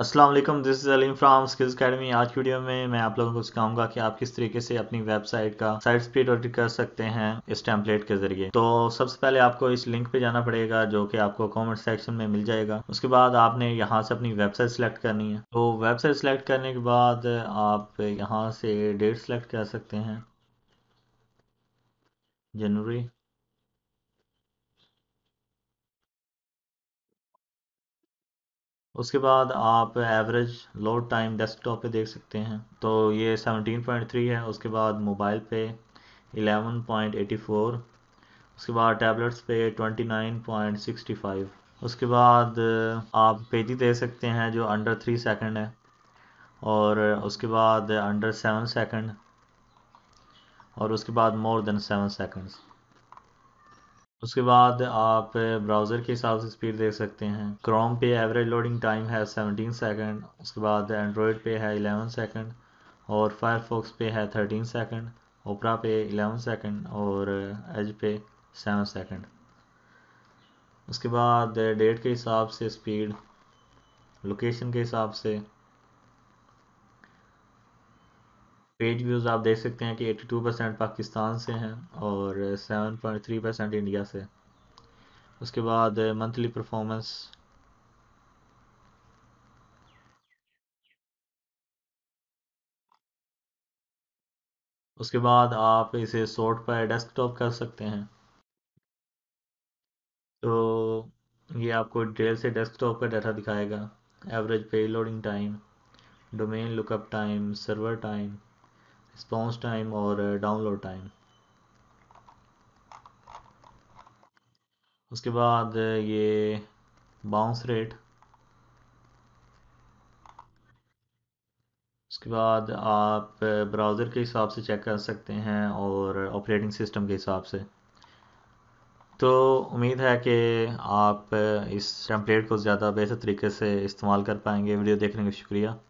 Aslam this is Aleem from skills academy आज की video में मैं आप लोगों को सिखाऊंगा कि आप किस तरीके से अपनी वेबसाइट का साइट स्पीड ऑडिट कर सकते हैं इस टेम्पलेट के जरिए तो सबसे पहले आपको इस लिंक पे जाना पड़ेगा जो कि आपको कमेंट सेक्शन में मिल जाएगा उसके बाद आपने यहाँ से अपनी वेबसाइट सेलेक्ट करनी है तो वेबसाइट सेलेक्ट करने के बाद आप यहाँ से डेट सेलेक्ट कर सकते हैं जनवरी उसके बाद आप एवरेज लोड टाइम डेस्कटॉप पे देख सकते हैं तो ये 17.3 है उसके बाद मोबाइल पे 11.84 उसके बाद टैबलेट्स पे 29.65 उसके बाद आप पेजी देख सकते हैं जो अंडर थ्री सेकंड है और उसके बाद अंडर सेवन सेकंड और उसके बाद मोर देन सेवन सेकंड्स उसके बाद आप ब्राउज़र के हिसाब से स्पीड देख सकते हैं क्रोम पे एवरेज लोडिंग टाइम है 17 सेकंड उसके बाद एंड्रॉयड पे है 11 सेकंड और फायरफॉक्स पे है 13 सेकंड ओपरा पे 11 सेकंड और एज पे 7 सेकंड उसके बाद डेट के हिसाब से स्पीड लोकेशन के हिसाब से पेज व्यूज़ आप देख सकते हैं कि 82 परसेंट पाकिस्तान से हैं और 7.3 परसेंट इंडिया से उसके बाद मंथली uh, परफॉर्मेंस उसके बाद आप इसे सोर्ट पर डेस्कटॉप कर सकते हैं तो ये आपको डेल से डेस्कटॉप का डाटा दिखाएगा average page loading time domain lookup time server time response time or uh, download time उसके बाद uh, ये बाउंस रेट उसके बाद आप ब्राउज़र uh, के हिसाब से चेक कर सकते हैं और ऑपरेटिंग सिस्टम के हिसाब से तो उम्मीद है कि आप इस टेम्पलेट को ज़्यादा बेहतर तरीके से इस्तेमाल कर पाएंगे वीडियो देखने का शुक्रिया